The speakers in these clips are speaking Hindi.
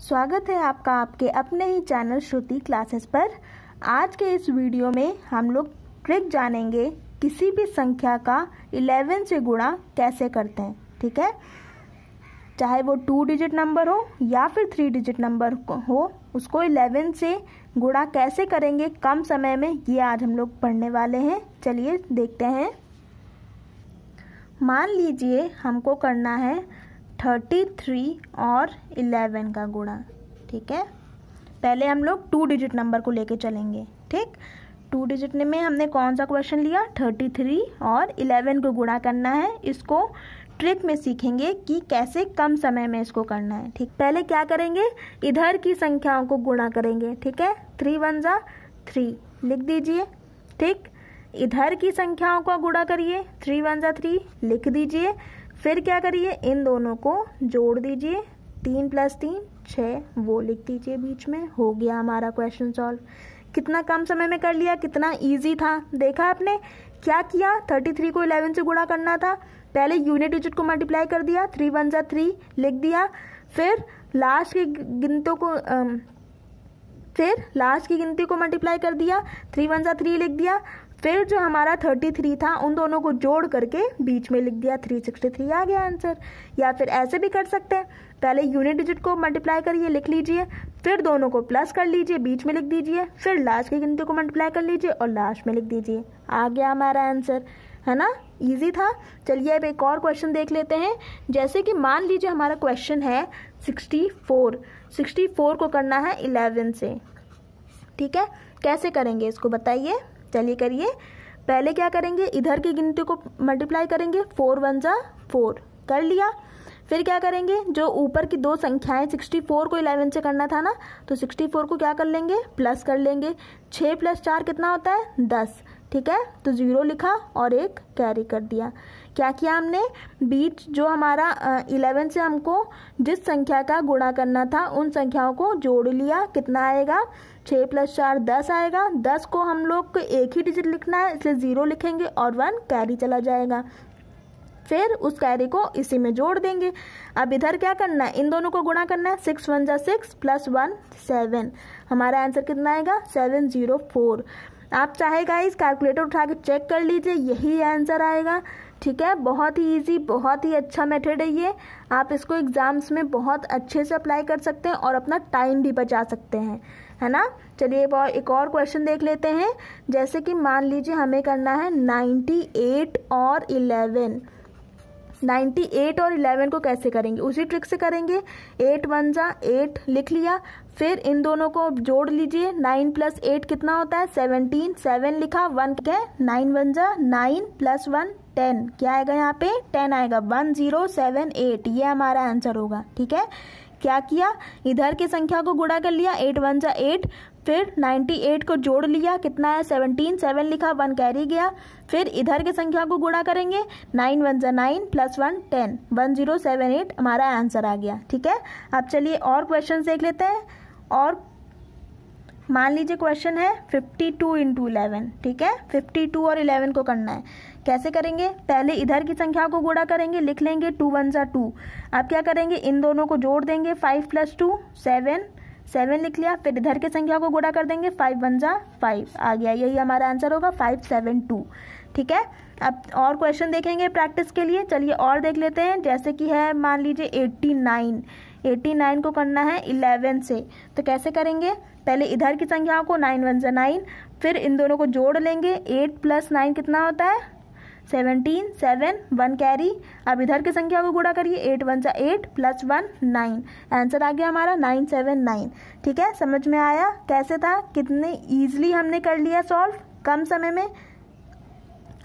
स्वागत है आपका आपके अपने ही चैनल श्रुति क्लासेस पर आज के इस वीडियो में हम लोग ट्रिक जानेंगे किसी भी संख्या का 11 से गुणा कैसे करते हैं ठीक है चाहे वो टू डिजिट नंबर हो या फिर थ्री डिजिट नंबर हो उसको 11 से गुणा कैसे करेंगे कम समय में ये आज हम लोग पढ़ने वाले हैं चलिए देखते हैं मान लीजिए हमको करना है थर्टी थ्री और इलेवन का गुणा ठीक है पहले हम लोग टू डिजिट नंबर को लेके चलेंगे ठीक टू डिजिट में हमने कौन सा क्वेश्चन लिया थर्टी थ्री और इलेवन को गुणा करना है इसको ट्रिक में सीखेंगे कि कैसे कम समय में इसको करना है ठीक पहले क्या करेंगे इधर की संख्याओं को गुणा करेंगे ठीक है थ्री वन ज़ा थ्री लिख दीजिए ठीक इधर की संख्याओं को गुणा करिए थ्री वन ज़ा थ्री लिख दीजिए फिर क्या करिए इन दोनों को जोड़ दीजिए तीन प्लस तीन छः वो लिख दीजिए बीच में हो गया हमारा क्वेश्चन सॉल्व कितना कम समय में कर लिया कितना इजी था देखा आपने क्या किया 33 को 11 से गुणा करना था पहले यूनिट डिजिट को मल्टीप्लाई कर दिया थ्री वन जै थ्री लिख दिया फिर लास्ट की गिनतों को आ, फिर लास्ट की गिनती को मल्टीप्लाई कर दिया थ्री वन जै थ्री लिख दिया फिर जो हमारा 33 था उन दोनों को जोड़ करके बीच में लिख दिया 363 आ गया आंसर या फिर ऐसे भी कर सकते हैं पहले यूनिट डिजिट को मल्टीप्लाई करिए लिख लीजिए फिर दोनों को प्लस कर लीजिए बीच में लिख दीजिए फिर लास्ट की गिनती को मल्टीप्लाई कर लीजिए और लास्ट में लिख दीजिए आ गया हमारा आंसर है ना इजी था चलिए अब एक और क्वेश्चन देख लेते हैं जैसे कि मान लीजिए हमारा क्वेश्चन है 64 64 को करना है 11 से ठीक है कैसे करेंगे इसको बताइए चलिए करिए पहले क्या करेंगे इधर की गिनती को मल्टीप्लाई करेंगे फोर वन जा फोर कर लिया फिर क्या करेंगे जो ऊपर की दो संख्याएं 64 को 11 से करना था ना तो 64 को क्या कर लेंगे प्लस कर लेंगे 6 प्लस चार कितना होता है दस ठीक है तो ज़ीरो लिखा और एक कैरी कर दिया क्या किया हमने बीच जो हमारा इलेवन से हमको जिस संख्या का गुणा करना था उन संख्याओं को जोड़ लिया कितना आएगा छः प्लस चार दस आएगा दस को हम लोग को एक ही डिजिट लिखना है इसलिए ज़ीरो लिखेंगे और वन कैरी चला जाएगा फिर उस कैरी को इसी में जोड़ देंगे अब इधर क्या करना है इन दोनों को गुणा करना है सिक्स वन जा सिक्स प्लस वन सेवन हमारा आंसर कितना आएगा सेवन ज़ीरो फोर आप चाहेगा इस कैलकुलेटर उठा के चेक कर लीजिए यही आंसर आएगा ठीक है बहुत ही इजी बहुत ही अच्छा मेथड है ये आप इसको एग्ज़ाम्स में बहुत अच्छे से अप्लाई कर सकते हैं और अपना टाइम भी बचा सकते हैं है ना चलिए एक और क्वेश्चन देख लेते हैं जैसे कि मान लीजिए हमें करना है एट और इलेवन नाइन्टी एट और इलेवन को कैसे करेंगे उसी ट्रिक से करेंगे एट वन जा एट लिख लिया फिर इन दोनों को जोड़ लीजिए नाइन प्लस एट कितना होता है सेवनटीन सेवन लिखा वन है नाइन वन जा नाइन प्लस वन टेन क्या आएगा यहाँ पे टेन आएगा वन जीरो सेवन एट ये हमारा आंसर होगा ठीक है क्या किया इधर की संख्या को गुड़ा कर लिया एट वन जा एट फिर 98 को जोड़ लिया कितना है 17 7 लिखा वन कैरी गया फिर इधर के संख्या को गुणा करेंगे नाइन वन जो nine plus one ten one zero seven eight हमारा आंसर आ गया ठीक है अब चलिए और क्वेश्चन देख लेते हैं और मान लीजिए क्वेश्चन है फिफ्टी टू इंटू इलेवन ठीक है फिफ्टी टू और इलेवन को करना है कैसे करेंगे पहले इधर की संख्या को गुणा करेंगे लिख लेंगे टू वन जो टू अब क्या करेंगे इन दोनों को जोड़ देंगे five plus two seven seven लिख लिया फिर इधर की संख्या को गुड़ा कर देंगे फाइव वन जा फाइव आ गया यही हमारा आंसर होगा फाइव सेवन टू ठीक है अब और क्वेश्चन देखेंगे प्रैक्टिस के लिए चलिए और देख लेते हैं जैसे कि है मान लीजिए एट्टी नाइन एट्टी नाइन को करना है इलेवन से तो कैसे करेंगे पहले इधर की संख्याओं को नाइन वन जा नाइन फिर इन दोनों को जोड़ लेंगे एट प्लस नाइन कितना होता है सेवनटीन सेवन वन कैरी अब इधर की संख्या को गुड़ा करिए एट वन सा eight plus one nine answer आ गया हमारा नाइन सेवन नाइन ठीक है समझ में आया कैसे था कितने ईजिली हमने कर लिया सॉल्व कम समय में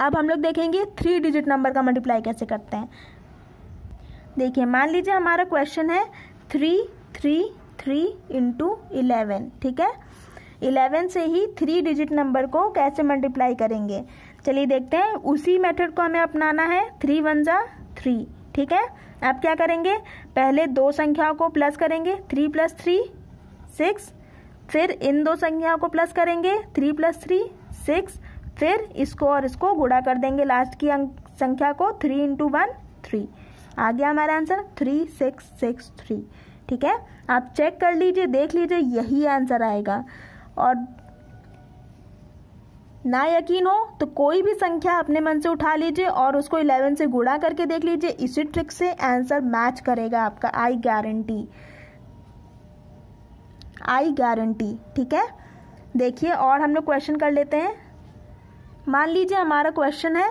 अब हम लोग देखेंगे थ्री डिजिट नंबर का मल्टीप्लाई कैसे करते हैं देखिए मान लीजिए हमारा क्वेश्चन है three three three into eleven ठीक है इलेवन से ही थ्री डिजिट नंबर को कैसे मल्टीप्लाई करेंगे चलिए देखते हैं उसी मेथड को हमें अपनाना है थ्री वन ज़ा थ्री ठीक है अब क्या करेंगे पहले दो संख्याओं को प्लस करेंगे थ्री प्लस थ्री सिक्स फिर इन दो संख्याओं को प्लस करेंगे थ्री प्लस थ्री सिक्स फिर इसको और इसको गुड़ा कर देंगे लास्ट की संख्या को थ्री इंटू वन थ्री आ गया हमारा answer three six six three ठीक है आप चेक कर लीजिए देख लीजिए यही आंसर आएगा और ना यकीन हो तो कोई भी संख्या अपने मन से उठा लीजिए और उसको 11 से गुणा करके देख लीजिए इसी ट्रिक से आंसर मैच करेगा आपका आई गारंटी आई गारंटी ठीक है देखिए और हम लोग क्वेश्चन कर लेते हैं मान लीजिए हमारा क्वेश्चन है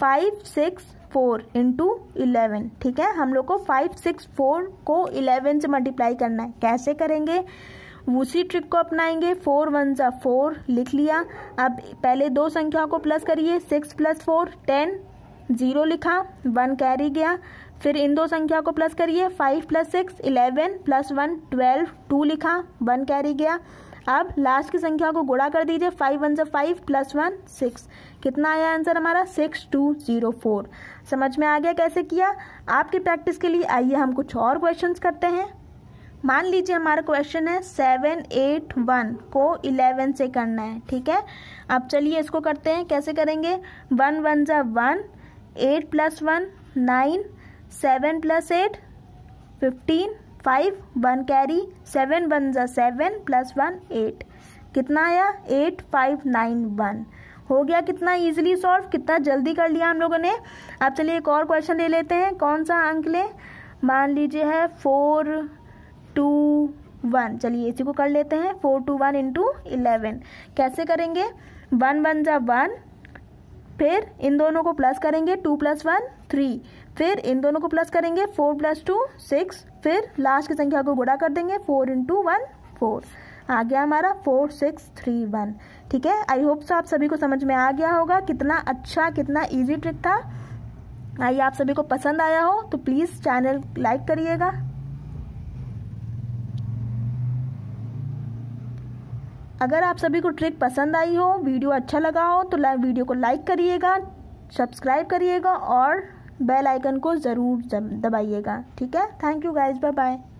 five six four into eleven ठीक है हम लोग को फाइव सिक्स फोर को इलेवन से मल्टीप्लाई करना है कैसे करेंगे उसी ट्रिक को अपनाएंगे फोर वन ज़ा फोर लिख लिया अब पहले दो संख्या को प्लस करिए six plus four ten zero लिखा वन कैरी गया फिर इन दो संख्या को प्लस करिए five plus six eleven plus one twelve two लिखा वन कैरी गया अब लास्ट की संख्या को गुड़ा कर दीजिए फाइव वन से फाइव प्लस वन सिक्स कितना आया आंसर हमारा सिक्स टू जीरो फोर समझ में आ गया कैसे किया आपकी प्रैक्टिस के लिए आइए हम कुछ और क्वेश्चंस करते हैं मान लीजिए हमारा क्वेश्चन है सेवन एट वन को इलेवन से करना है ठीक है अब चलिए इसको करते हैं कैसे करेंगे वन वन ज़ा one eight plus one nine seven plus eight fifteen five one carry seven one ज़ा सेवन प्लस वन एट कितना आया एट फाइव नाइन वन हो गया कितना इजीली सॉल्व कितना जल्दी कर लिया हम लोगों ने अब चलिए एक और क्वेश्चन ले लेते हैं कौन सा अंक लें मान लीजिए है फोर टू वन चलिए इसी को कर लेते हैं four two one into eleven कैसे करेंगे वन वन जा वन फिर इन दोनों को प्लस करेंगे टू प्लस वन थ्री फिर इन दोनों को प्लस करेंगे फोर प्लस टू सिक्स फिर लास्ट की संख्या को गुड़ा कर देंगे फोर इंटू वन फोर आ गया हमारा फोर सिक्स थ्री वन ठीक है आई होप सो आप सभी को समझ में आ गया होगा कितना अच्छा कितना ईजी ट्रिक था आइए आप सभी को पसंद आया हो तो प्लीज़ चैनल लाइक करिएगा अगर आप सभी को ट्रिक पसंद आई हो वीडियो अच्छा लगा हो तो वीडियो को लाइक करिएगा सब्सक्राइब करिएगा और बेल आइकन को ज़रूर दबाइएगा ठीक है thank you guys bye bye